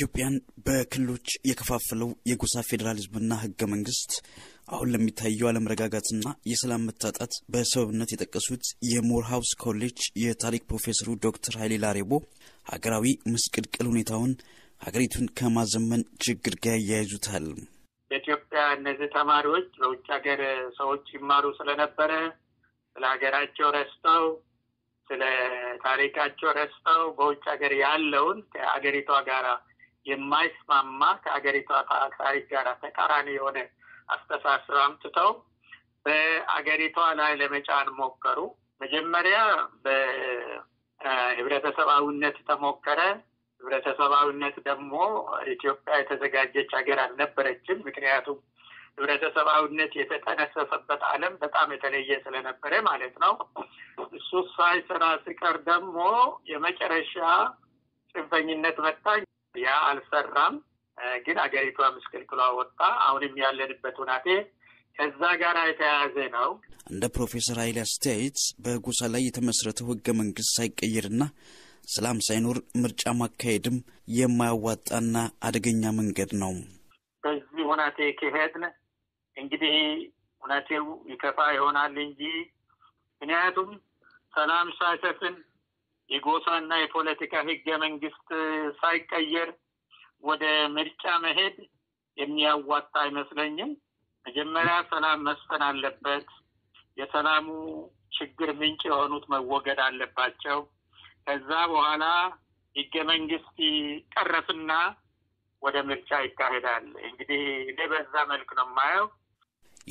ኢትዮጵያን በክልሎች የከፋፈለው የጎሳ ፌዴራሊዝምና ህገ መንግስት አሁን ለሚታየው አለመረጋጋትና የሰላም መታጣት በሰበብነት የጠቀሱት የሞርሃውስ ኮሌጅ የታሪክ ፕሮፌሰሩ ዶክተር ኃይሌ ላሬቦ ሀገራዊ ምስቅልቅል ሁኔታውን ሀገሪቱን ከማዘመን ችግር ጋር ያያይዙታል። በኢትዮጵያ እነዚህ ተማሪዎች በውጭ ሀገር ሰዎች ይማሩ ስለነበረ ስለ ሀገራቸው ረስተው ስለ ታሪካቸው ረስተው በውጭ ሀገር ያለውን ከሀገሪቷ ጋራ የማይስማማ ከአገሪቷ ታሪክ ጋር ተቃራኒ የሆነ አስተሳሰብ አምጥተው በአገሪቷ ላይ ለመጫን ሞከሩ። መጀመሪያ በህብረተሰባዊነት ተሞከረ። ህብረተሰባዊነት ደግሞ ኢትዮጵያ የተዘጋጀች ሀገር አልነበረችም። ምክንያቱም ህብረተሰባዊነት የተጠነሰሰበት ዓለም በጣም የተለየ ስለነበረ ማለት ነው። እሱ ሳይሰራ ሲቀር ደግሞ የመጨረሻ ጽንፈኝነት መታኝ ። ያ አልሰራም። ግን አገሪቷ ምስቅልቅሏ ወጣ። አሁንም ያለንበት ሁናቴ ከዛ ጋር የተያያዘ ነው። እንደ ፕሮፌሰር ኃይሌ አስተያየት በጎሳ ላይ የተመሰረተው ህገ መንግስት ሳይቀየርና ሰላም ሳይኖር ምርጫ ማካሄድም የማያዋጣና አደገኛ መንገድ ነው። በዚህ ሁናቴ ከሄድን እንግዲህ ሁናቴው ይከፋ ይሆናል እንጂ ምክንያቱም ሰላም ሳይሰፍን የጎሳና የፖለቲካ ህገ መንግስት ሳይቀየር ወደ ምርጫ መሄድ የሚያዋጣ አይመስለኝም። መጀመሪያ ሰላም መስፈን አለበት። የሰላሙ ችግር ምንጭ የሆኑት መወገድ አለባቸው። ከዛ በኋላ ህገ መንግስት ይቀረፍና ወደ ምርጫ ይካሄዳል። እንግዲህ እኔ በዛ መልክ ነው የማየው።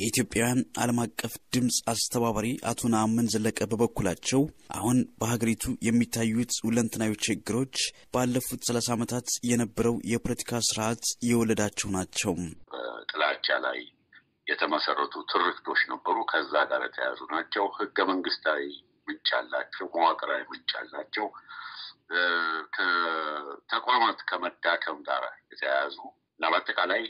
የኢትዮጵያውያን ዓለም አቀፍ ድምፅ አስተባባሪ አቶ ነአምን ዘለቀ በበኩላቸው አሁን በሀገሪቱ የሚታዩት ሁለንትናዊ ችግሮች ባለፉት ሰላሳ ዓመታት የነበረው የፖለቲካ ስርዓት የወለዳቸው ናቸው። በጥላቻ ላይ የተመሰረቱ ትርክቶች ነበሩ። ከዛ ጋር የተያዙ ናቸው። ህገ መንግስታዊ ምንጭ አላቸው። መዋቅራዊ ምንጭ አላቸው። ተቋማት ከመዳከም ጋር የተያያዙ እና በአጠቃላይ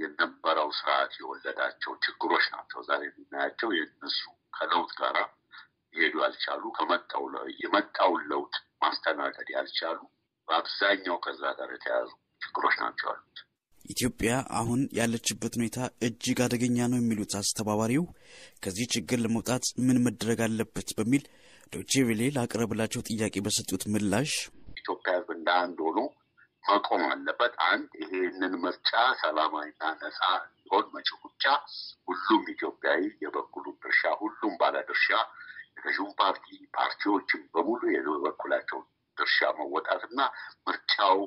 የነበረው ስርዓት የወለዳቸው ችግሮች ናቸው። ዛሬ የምናያቸው የነሱ ከለውጥ ጋራ ሊሄዱ ያልቻሉ የመጣውን ለውጥ ማስተናገድ ያልቻሉ በአብዛኛው ከዛ ጋር የተያያዙ ችግሮች ናቸው አሉት። ኢትዮጵያ አሁን ያለችበት ሁኔታ እጅግ አደገኛ ነው የሚሉት አስተባባሪው ከዚህ ችግር ለመውጣት ምን መደረግ አለበት በሚል ዶቼ ቬሌ ላቀረብላቸው ጥያቄ በሰጡት ምላሽ ኢትዮጵያ ሕዝብ እንደ አንድ ሆኖ መቆም አለበት። አንድ ይሄንን ምርጫ ሰላማዊና ነፃ ሆን መጪ ምርጫ ሁሉም ኢትዮጵያዊ የበኩሉን ድርሻ ሁሉም ባለድርሻ የገዥውን ፓርቲ ፓርቲዎችም በሙሉ የበኩላቸውን ድርሻ መወጣትና ምርጫው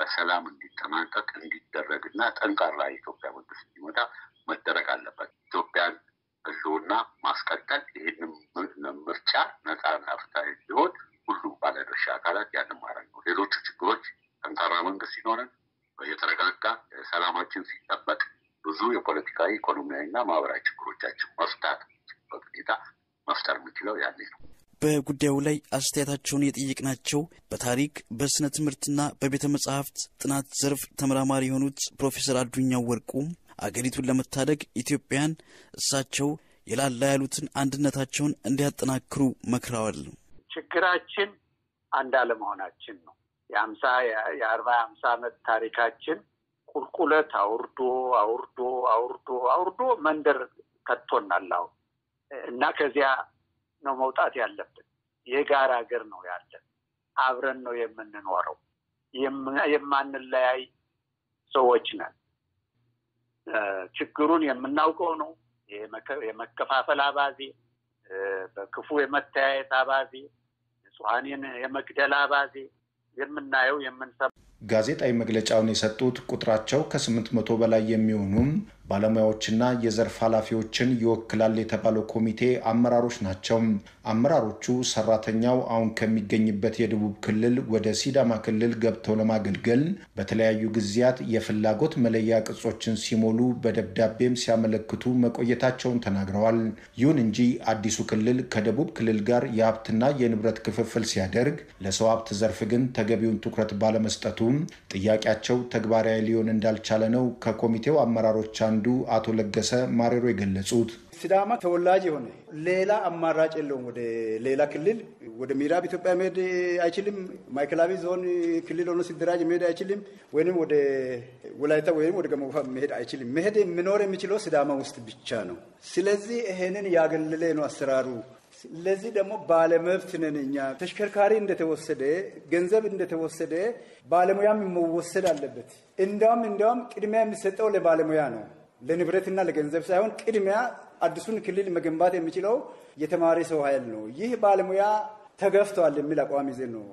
በሰላም እንዲጠናቀቅ እንዲደረግና ጠንካራ የኢትዮጵያ መንግስት እንዲመጣ መደረግ አለ። በጉዳዩ ላይ አስተያየታቸውን የጠየቅናቸው በታሪክ በስነ ትምህርትና በቤተ መጻሕፍት ጥናት ዘርፍ ተመራማሪ የሆኑት ፕሮፌሰር አዱኛው ወርቁ አገሪቱን ለመታደግ ኢትዮጵያን እሳቸው የላላ ያሉትን አንድነታቸውን እንዲያጠናክሩ መክረዋል። ችግራችን አንድ አለመሆናችን ነው። የአምሳ የአርባ የአምሳ ዓመት ታሪካችን ቁልቁለት አውርዶ አውርዶ አውርዶ አውርዶ መንደር ከቶናል እና ከዚያ ነው መውጣት ያለብን። የጋራ ሀገር ነው ያለን። አብረን ነው የምንኖረው። የማንለያይ ሰዎች ነን። ችግሩን የምናውቀው ነው። የመከፋፈል አባዜ፣ በክፉ የመተያየት አባዜ፣ ንጹሐንን የመግደል አባዜ የምናየው የምንሰማው። ጋዜጣዊ መግለጫውን የሰጡት ቁጥራቸው ከስምንት መቶ በላይ የሚሆኑም ባለሙያዎችና የዘርፍ ኃላፊዎችን ይወክላል የተባለው ኮሚቴ አመራሮች ናቸው። አመራሮቹ ሰራተኛው አሁን ከሚገኝበት የደቡብ ክልል ወደ ሲዳማ ክልል ገብተው ለማገልገል በተለያዩ ጊዜያት የፍላጎት መለያ ቅጾችን ሲሞሉ በደብዳቤም ሲያመለክቱ መቆየታቸውን ተናግረዋል። ይሁን እንጂ አዲሱ ክልል ከደቡብ ክልል ጋር የሀብትና የንብረት ክፍፍል ሲያደርግ ለሰው ሀብት ዘርፍ ግን ተገቢውን ትኩረት ባለመስጠቱ ጥያቄያቸው ተግባራዊ ሊሆን እንዳልቻለ ነው ከኮሚቴው አመራሮች አንዱ አንዱ አቶ ለገሰ ማሬሮ የገለጹት ሲዳማ ተወላጅ የሆነ ሌላ አማራጭ የለውም። ወደ ሌላ ክልል ወደ ምዕራብ ኢትዮጵያ መሄድ አይችልም። ማዕከላዊ ዞን ክልል ሆኖ ሲደራጅ መሄድ አይችልም። ወይም ወደ ወላይታ ወይም ወደ ገሞፋ መሄድ አይችልም። መሄድ መኖር የሚችለው ሲዳማ ውስጥ ብቻ ነው። ስለዚህ ይሄንን ያገለለ ነው አሰራሩ። ለዚህ ደግሞ ባለመብት ነን እኛ። ተሽከርካሪ እንደተወሰደ ገንዘብ እንደተወሰደ ባለሙያም መወሰድ አለበት። እንዳውም እንዳውም ቅድሚያ የሚሰጠው ለባለሙያ ነው። ለንብረትና ለገንዘብ ሳይሆን ቅድሚያ አዲሱን ክልል መገንባት የሚችለው የተማሪ ሰው ኃይል ነው። ይህ ባለሙያ ተገፍተዋል የሚል አቋም ይዘን ነው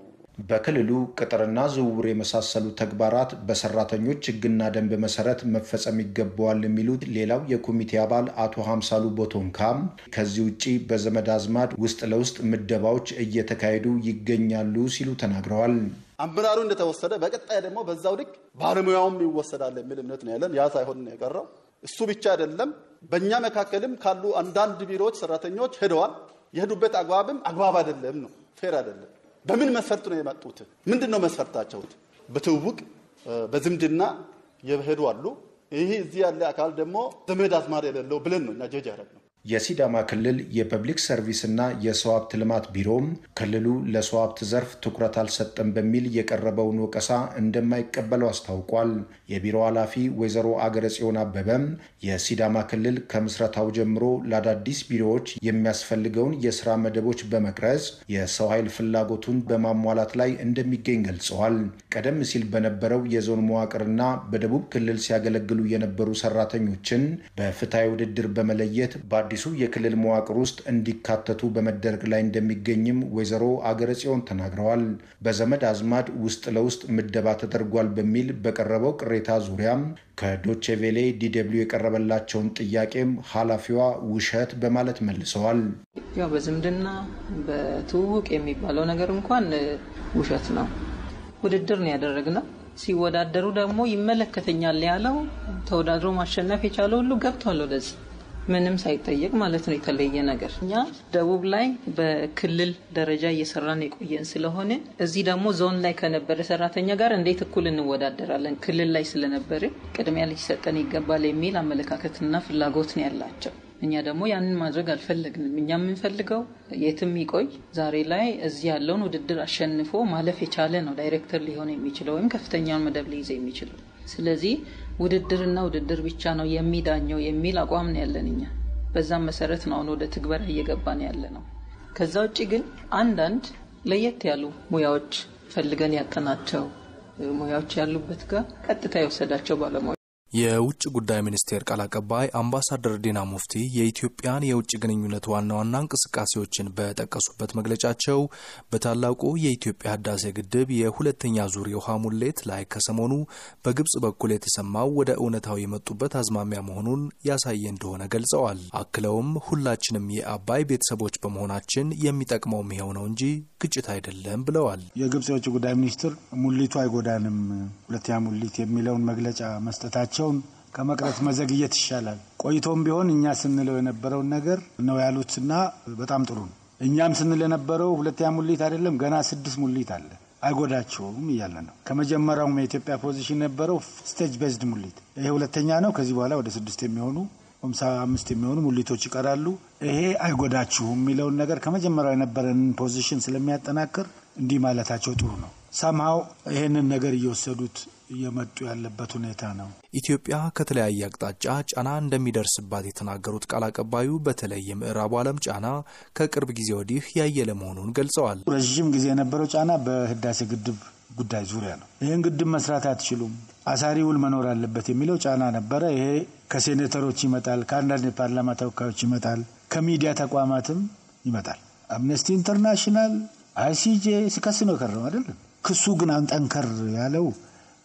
በክልሉ ቅጥርና ዝውውር የመሳሰሉ ተግባራት በሰራተኞች ሕግና ደንብ መሰረት መፈጸም ይገባዋል የሚሉት ሌላው የኮሚቴ አባል አቶ ሀምሳሉ ቦቶንካም ከዚህ ውጭ በዘመድ አዝማድ ውስጥ ለውስጥ ምደባዎች እየተካሄዱ ይገኛሉ ሲሉ ተናግረዋል። አመራሩ እንደተወሰደ በቀጣይ ደግሞ በዛው ልክ ባለሙያውም ይወሰዳል የሚል እምነት ነው ያለን። ያ ሳይሆን ነው የቀረው እሱ ብቻ አይደለም። በእኛ መካከልም ካሉ አንዳንድ ቢሮዎች ሰራተኞች ሄደዋል። የሄዱበት አግባብም አግባብ አይደለም ነው፣ ፌር አይደለም። በምን መስፈርት ነው የመጡት? ምንድን ነው መስፈርታቸው? በትውውቅ በዝምድና የሄዱ አሉ። ይህ እዚህ ያለ አካል ደግሞ ዘመድ አዝማድ የሌለው ብለን ነው እኛ ጀጅ ያደረግነው። የሲዳማ ክልል የፐብሊክ ሰርቪስ እና የሰው ሀብት ልማት ቢሮም ክልሉ ለሰው ሀብት ዘርፍ ትኩረት አልሰጠም በሚል የቀረበውን ወቀሳ እንደማይቀበለው አስታውቋል። የቢሮ ኃላፊ ወይዘሮ አገረ ጽዮን አበበም የሲዳማ ክልል ከምስረታው ጀምሮ ለአዳዲስ ቢሮዎች የሚያስፈልገውን የስራ መደቦች በመቅረጽ የሰው ኃይል ፍላጎቱን በማሟላት ላይ እንደሚገኝ ገልጸዋል። ቀደም ሲል በነበረው የዞን መዋቅርና በደቡብ ክልል ሲያገለግሉ የነበሩ ሰራተኞችን በፍትሐዊ ውድድር በመለየት በአዲስ በአዲሱ የክልል መዋቅር ውስጥ እንዲካተቱ በመደረግ ላይ እንደሚገኝም ወይዘሮ አገረ ጽዮን ተናግረዋል። በዘመድ አዝማድ ውስጥ ለውስጥ ምደባ ተደርጓል በሚል በቀረበው ቅሬታ ዙሪያም ከዶቼ ቬሌ ዲደብሊው የቀረበላቸውን ጥያቄም ኃላፊዋ ውሸት በማለት መልሰዋል። ያው በዝምድና በትውውቅ የሚባለው ነገር እንኳን ውሸት ነው። ውድድር ነው ያደረግነው። ሲወዳደሩ ደግሞ ይመለከተኛል ያለው ተወዳድሮ ማሸነፍ የቻለ ሁሉ ገብቷል ወደዚህ ምንም ሳይጠየቅ ማለት ነው። የተለየ ነገር እኛ ደቡብ ላይ በክልል ደረጃ እየሰራን የቆየን ስለሆነ እዚህ ደግሞ ዞን ላይ ከነበረ ሰራተኛ ጋር እንዴት እኩል እንወዳደራለን? ክልል ላይ ስለነበረ ቅድሚያ ሊሰጠን ይገባል የሚል አመለካከትና ፍላጎት ነው ያላቸው። እኛ ደግሞ ያንን ማድረግ አልፈለግንም። እኛ የምንፈልገው የትም ይቆይ ዛሬ ላይ እዚህ ያለውን ውድድር አሸንፎ ማለፍ የቻለ ነው ዳይሬክተር ሊሆን የሚችለው ወይም ከፍተኛውን መደብ ሊይዘ የሚችለው ስለዚህ ውድድርና ውድድር ብቻ ነው የሚዳኘው የሚል አቋም ነው ያለን እኛ። በዛም መሰረት ነው አሁን ወደ ትግበራ እየገባን ያለ ነው። ከዛ ውጭ ግን አንዳንድ ለየት ያሉ ሙያዎች ፈልገን ያጠናቸው ሙያዎች ያሉበት ጋር ቀጥታ የወሰዳቸው ባለሙያ የውጭ ጉዳይ ሚኒስቴር ቃል አቀባይ አምባሳደር ዲና ሙፍቲ የኢትዮጵያን የውጭ ግንኙነት ዋና ዋና እንቅስቃሴዎችን በጠቀሱበት መግለጫቸው በታላቁ የኢትዮጵያ ህዳሴ ግድብ የሁለተኛ ዙር የውሃ ሙሌት ላይ ከሰሞኑ በግብጽ በኩል የተሰማው ወደ እውነታው የመጡበት አዝማሚያ መሆኑን ያሳየ እንደሆነ ገልጸዋል። አክለውም ሁላችንም የአባይ ቤተሰቦች በመሆናችን የሚጠቅመውም ይኸው ነው እንጂ ግጭት አይደለም ብለዋል። የግብጽ የውጭ ጉዳይ ሚኒስትር ሙሊቱ አይጎዳንም፣ ሁለተኛ ሙሊት የሚለውን መግለጫ መስጠታችን ስራቸውም ከመቅረት መዘግየት ይሻላል። ቆይቶም ቢሆን እኛ ስንለው የነበረውን ነገር ነው ያሉትና በጣም ጥሩ ነው። እኛም ስንል የነበረው ሁለተኛ ሙሊት አይደለም ገና ስድስት ሙሊት አለ አይጎዳቸውም እያለ ነው። ከመጀመሪያውም የኢትዮጵያ ፖዚሽን የነበረው ስቴጅ ቤዝድ ሙሊት ይሄ ሁለተኛ ነው። ከዚህ በኋላ ወደ ስድስት የሚሆኑ ሃምሳ አምስት የሚሆኑ ሙሊቶች ይቀራሉ። ይሄ አይጎዳችሁም የሚለውን ነገር ከመጀመሪያው የነበረን ፖዚሽን ስለሚያጠናክር እንዲህ ማለታቸው ጥሩ ነው። ሰምሃው ይሄንን ነገር እየወሰዱት እየመጡ ያለበት ሁኔታ ነው። ኢትዮጵያ ከተለያየ አቅጣጫ ጫና እንደሚደርስባት የተናገሩት ቃል አቀባዩ በተለይ የምዕራቡ ዓለም ጫና ከቅርብ ጊዜ ወዲህ ያየለ መሆኑን ገልጸዋል። ረዥም ጊዜ የነበረው ጫና በህዳሴ ግድብ ጉዳይ ዙሪያ ነው። ይህን ግድብ መስራት አትችሉም፣ አሳሪ ውል መኖር አለበት የሚለው ጫና ነበረ። ይሄ ከሴኔተሮች ይመጣል፣ ከአንዳንድ የፓርላማ ተወካዮች ይመጣል፣ ከሚዲያ ተቋማትም ይመጣል። አምነስቲ ኢንተርናሽናል አይሲጄ ሲከስ ነው የከረመ አይደለም። ክሱ ግን አንጠንከር ያለው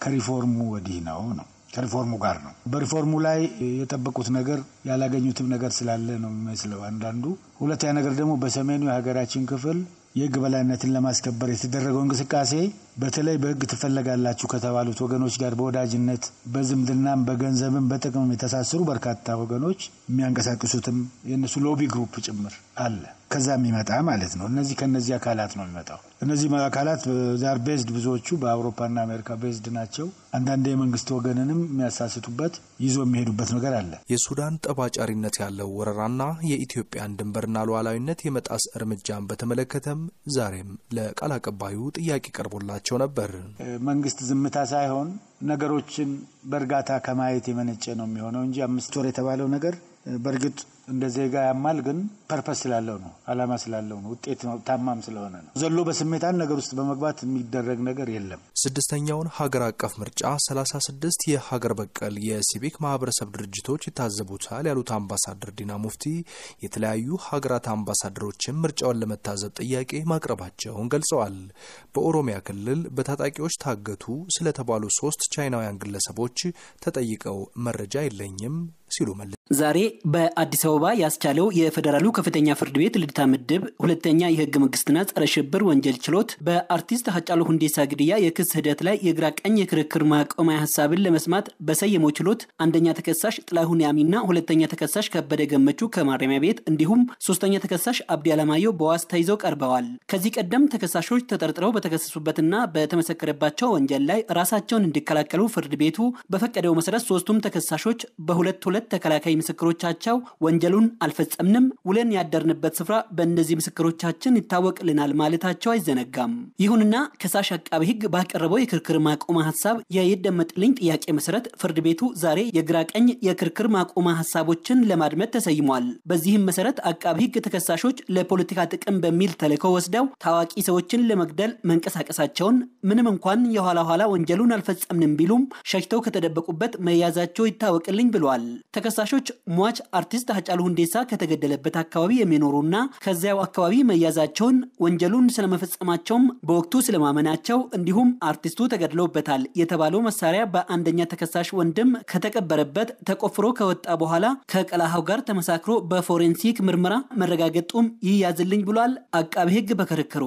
ከሪፎርሙ ወዲህ ነው ነው ከሪፎርሙ ጋር ነው። በሪፎርሙ ላይ የጠበቁት ነገር ያላገኙትም ነገር ስላለ ነው የሚመስለው አንዳንዱ። ሁለተኛ ነገር ደግሞ በሰሜኑ የሀገራችን ክፍል የህግ በላይነትን ለማስከበር የተደረገው እንቅስቃሴ በተለይ በህግ ትፈለጋላችሁ ከተባሉት ወገኖች ጋር በወዳጅነት በዝምድናም በገንዘብም በጥቅምም የተሳሰሩ በርካታ ወገኖች የሚያንቀሳቅሱትም የእነሱ ሎቢ ግሩፕ ጭምር አለ። ከዛ የሚመጣ ማለት ነው። እነዚህ ከነዚህ አካላት ነው የሚመጣው። እነዚህ አካላት ዛር ቤዝድ ብዙዎቹ በአውሮፓና አሜሪካ ቤዝድ ናቸው። አንዳንድ የመንግስት ወገንንም የሚያሳስቱበት ይዞ የሚሄዱበት ነገር አለ። የሱዳን ጠባጫሪነት ያለው ወረራና የኢትዮጵያን ድንበርና ሉዓላዊነት የመጣስ እርምጃን በተመለከተም ዛሬም ለቃል አቀባዩ ጥያቄ ቀርቦላቸው ነበር። መንግስት ዝምታ ሳይሆን ነገሮችን በእርጋታ ከማየት የመነጨ ነው የሚሆነው እንጂ አምስት ወር የተባለው ነገር በእርግጥ እንደ ዜጋ ያማል፣ ግን ፐርፐስ ስላለው ነው አላማ ስላለው ነው ውጤት ነው ታማም ስለሆነ ነው። ዘሎ በስሜት ነገር ውስጥ በመግባት የሚደረግ ነገር የለም። ስድስተኛውን ሀገር አቀፍ ምርጫ 36 የሀገር በቀል የሲቪክ ማህበረሰብ ድርጅቶች ይታዘቡታል ያሉት አምባሳደር ዲና ሙፍቲ የተለያዩ ሀገራት አምባሳደሮችን ምርጫውን ለመታዘብ ጥያቄ ማቅረባቸውን ገልጸዋል። በኦሮሚያ ክልል በታጣቂዎች ታገቱ ስለተባሉ ሶስት ቻይናውያን ግለሰቦች ተጠይቀው መረጃ የለኝም ሲሉ መለሱ። ዛሬ በአዲስ አበባ ያስቻለው የፌዴራሉ ከፍተኛ ፍርድ ቤት ልደታ ምድብ ሁለተኛ የህገ መንግስትና ጸረ ሽብር ወንጀል ችሎት በአርቲስት ሀጫሉ ሁንዴሳ ግድያ የክስ ሂደት ላይ የግራ ቀኝ የክርክር ማቆሚያ ሀሳብን ለመስማት በሰየመው ችሎት አንደኛ ተከሳሽ ጥላሁን ያሚና ሁለተኛ ተከሳሽ ከበደ ገመቹ ከማረሚያ ቤት እንዲሁም ሶስተኛ ተከሳሽ አብዲ አለማየሁ በዋስ ተይዘው ቀርበዋል። ከዚህ ቀደም ተከሳሾች ተጠርጥረው በተከሰሱበትና በተመሰከረባቸው ወንጀል ላይ ራሳቸውን እንዲከላከሉ ፍርድ ቤቱ በፈቀደው መሰረት ሶስቱም ተከሳሾች በሁለት ሁለት ሁለት ተከላካይ ምስክሮቻቸው ወንጀሉን አልፈጸምንም፣ ውለን ያደርንበት ስፍራ በእነዚህ ምስክሮቻችን ይታወቅልናል ማለታቸው አይዘነጋም። ይሁንና ከሳሽ አቃቤ ሕግ ባቀረበው የክርክር ማቆማ ሀሳብ የይደመጥልኝ ጥያቄ መሰረት ፍርድ ቤቱ ዛሬ የግራ ቀኝ የክርክር ማቆማ ሀሳቦችን ለማድመጥ ተሰይሟል። በዚህም መሰረት አቃቢ ሕግ ተከሳሾች ለፖለቲካ ጥቅም በሚል ተልዕኮ ወስደው ታዋቂ ሰዎችን ለመግደል መንቀሳቀሳቸውን ምንም እንኳን የኋላ ኋላ ወንጀሉን አልፈጸምንም ቢሉም ሸሽተው ከተደበቁበት መያዛቸው ይታወቅልኝ ብሏል። ተከሳሾች ሟች አርቲስት ሀጫሉ ሁንዴሳ ከተገደለበት አካባቢ የሚኖሩና ከዚያው አካባቢ መያዛቸውን ወንጀሉን ስለመፈጸማቸውም በወቅቱ ስለማመናቸው እንዲሁም አርቲስቱ ተገድለውበታል የተባለው መሳሪያ በአንደኛ ተከሳሽ ወንድም ከተቀበረበት ተቆፍሮ ከወጣ በኋላ ከቀላሃው ጋር ተመሳክሮ በፎሬንሲክ ምርመራ መረጋገጡም ይያዝልኝ ብሏል አቃቤ ሕግ በክርክሩ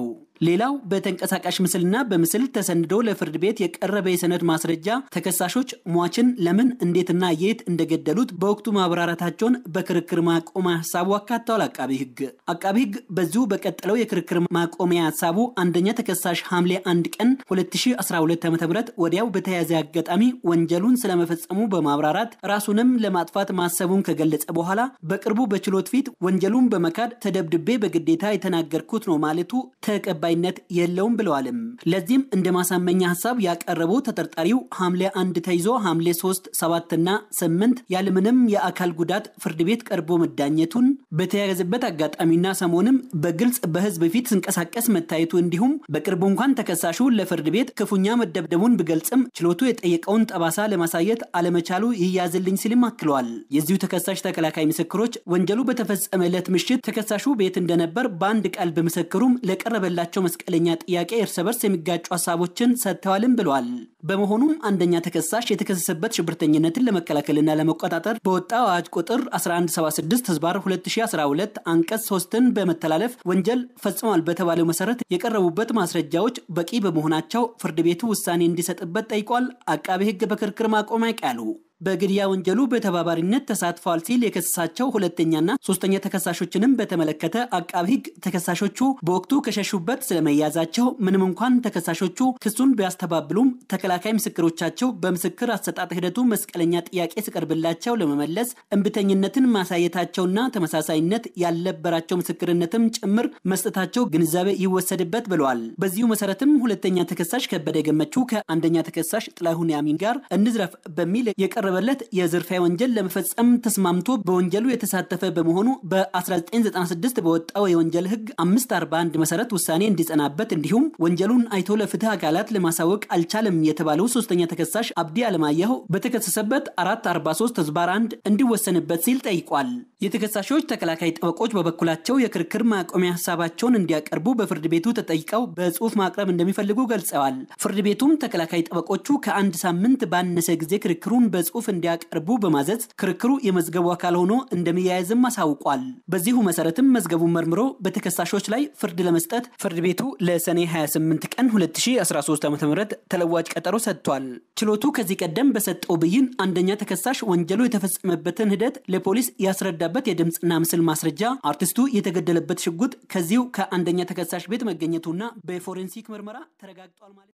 ሌላው በተንቀሳቃሽ ምስልና በምስል ተሰንዶ ለፍርድ ቤት የቀረበ የሰነድ ማስረጃ ተከሳሾች ሟችን ለምን እንዴትና የት እንደገደሉት በወቅቱ ማብራራታቸውን በክርክር ማቆሚያ ሀሳቡ አካተዋል። አቃቢ ህግ አቃቢ ህግ በዚሁ በቀጠለው የክርክር ማቆሚያ ሀሳቡ አንደኛ ተከሳሽ ሐምሌ አንድ ቀን 2012 ዓ ም ወዲያው በተያያዘ አጋጣሚ ወንጀሉን ስለመፈጸሙ በማብራራት ራሱንም ለማጥፋት ማሰቡን ከገለጸ በኋላ በቅርቡ በችሎት ፊት ወንጀሉን በመካድ ተደብድቤ በግዴታ የተናገርኩት ነው ማለቱ ተቀባ ተቀባይነት የለውም ብለዋልም። ለዚህም እንደ ማሳመኛ ሀሳብ ያቀረቡ ተጠርጣሪው ሐምሌ አንድ ተይዞ ሐምሌ ሶስት ሰባትና ስምንት ያለምንም የአካል ጉዳት ፍርድ ቤት ቀርቦ መዳኘቱን በተያያዘበት አጋጣሚና ሰሞንም በግልጽ በህዝብ ፊት ስንቀሳቀስ መታየቱ እንዲሁም በቅርቡ እንኳን ተከሳሹ ለፍርድ ቤት ክፉኛ መደብደቡን ቢገልጽም ችሎቱ የጠየቀውን ጠባሳ ለማሳየት አለመቻሉ ይያዝልኝ ሲልም አክለዋል። የዚሁ ተከሳሽ ተከላካይ ምስክሮች ወንጀሉ በተፈጸመለት ምሽት ተከሳሹ ቤት እንደነበር በአንድ ቃል በምስክሩም ለቀረበላቸው ባቀረቧቸው መስቀለኛ ጥያቄ እርስ በርስ የሚጋጩ ሀሳቦችን ሰጥተዋልም ብሏል። በመሆኑም አንደኛ ተከሳሽ የተከሰሰበት ሽብርተኝነትን ለመከላከልና ለመቆጣጠር በወጣው አዋጅ ቁጥር 1176 ህዝባር 2012 አንቀጽ 3ን በመተላለፍ ወንጀል ፈጽሟል በተባለው መሰረት የቀረቡበት ማስረጃዎች በቂ በመሆናቸው ፍርድ ቤቱ ውሳኔ እንዲሰጥበት ጠይቋል። አቃቤ ህግ በክርክር ማቆሚያ ያሉ በግድያ ወንጀሉ በተባባሪነት ተሳትፏል ሲል የከሰሳቸው ሁለተኛና ሶስተኛ ተከሳሾችንም በተመለከተ አቃቢ ሕግ ተከሳሾቹ በወቅቱ ከሸሹበት ስለመያዛቸው ምንም እንኳን ተከሳሾቹ ክሱን ቢያስተባብሉም ተከላካይ ምስክሮቻቸው በምስክር አሰጣጥ ሂደቱ መስቀለኛ ጥያቄ ሲቀርብላቸው ለመመለስ እምብተኝነትን ማሳየታቸውና ተመሳሳይነት ያልነበራቸው ምስክርነትም ጭምር መስጠታቸው ግንዛቤ ይወሰድበት ብለዋል። በዚሁ መሰረትም ሁለተኛ ተከሳሽ ከበደ ገመቹ ከአንደኛ ተከሳሽ ጥላሁን ያሚን ጋር እንዝረፍ በሚል የቀረ የቀረበለት የዝርፊያ ወንጀል ለመፈጸም ተስማምቶ በወንጀሉ የተሳተፈ በመሆኑ በ1996 በወጣው የወንጀል ህግ 541 መሰረት ውሳኔ እንዲጸናበት እንዲሁም ወንጀሉን አይቶ ለፍትህ አካላት ለማሳወቅ አልቻለም የተባለው ሶስተኛ ተከሳሽ አብዲ አለማየሁ በተከሰሰበት 443 ህዝባር 1 እንዲወሰንበት ሲል ጠይቋል። የተከሳሾች ተከላካይ ጠበቆች በበኩላቸው የክርክር ማቆሚያ ሀሳባቸውን እንዲያቀርቡ በፍርድ ቤቱ ተጠይቀው በጽሁፍ ማቅረብ እንደሚፈልጉ ገልጸዋል። ፍርድ ቤቱም ተከላካይ ጠበቆቹ ከአንድ ሳምንት ባነሰ ጊዜ ክርክሩን በጽ ጽሑፍ እንዲያቀርቡ በማዘዝ ክርክሩ የመዝገቡ አካል ሆኖ እንደሚያያዝም አሳውቋል። በዚሁ መሰረትም መዝገቡን መርምሮ በተከሳሾች ላይ ፍርድ ለመስጠት ፍርድ ቤቱ ለሰኔ 28 ቀን 2013 ዓ ም ተለዋጭ ቀጠሮ ሰጥቷል። ችሎቱ ከዚህ ቀደም በሰጠው ብይን አንደኛ ተከሳሽ ወንጀሉ የተፈጸመበትን ሂደት ለፖሊስ ያስረዳበት የድምፅና ምስል ማስረጃ አርቲስቱ የተገደለበት ሽጉጥ ከዚሁ ከአንደኛ ተከሳሽ ቤት መገኘቱና በፎሬንሲክ ምርመራ ተረጋግጧል ማለት